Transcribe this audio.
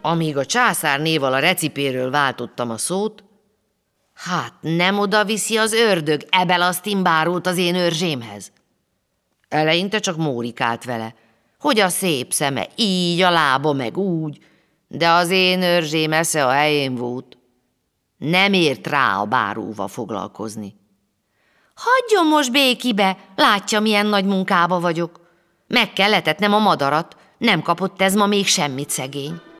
Amíg a császár néval a recipéről váltottam a szót, hát nem oda viszi az ördög a bárult az én őrzsémhez. Eleinte csak mórikált vele, hogy a szép szeme így, a lába meg úgy, de az én őrzsém esze a helyén volt. Nem ért rá a báróval foglalkozni. Hagyjon most békibe, látja, milyen nagy munkába vagyok. Meg kell letetnem a madarat, nem kapott ez ma még semmit szegény.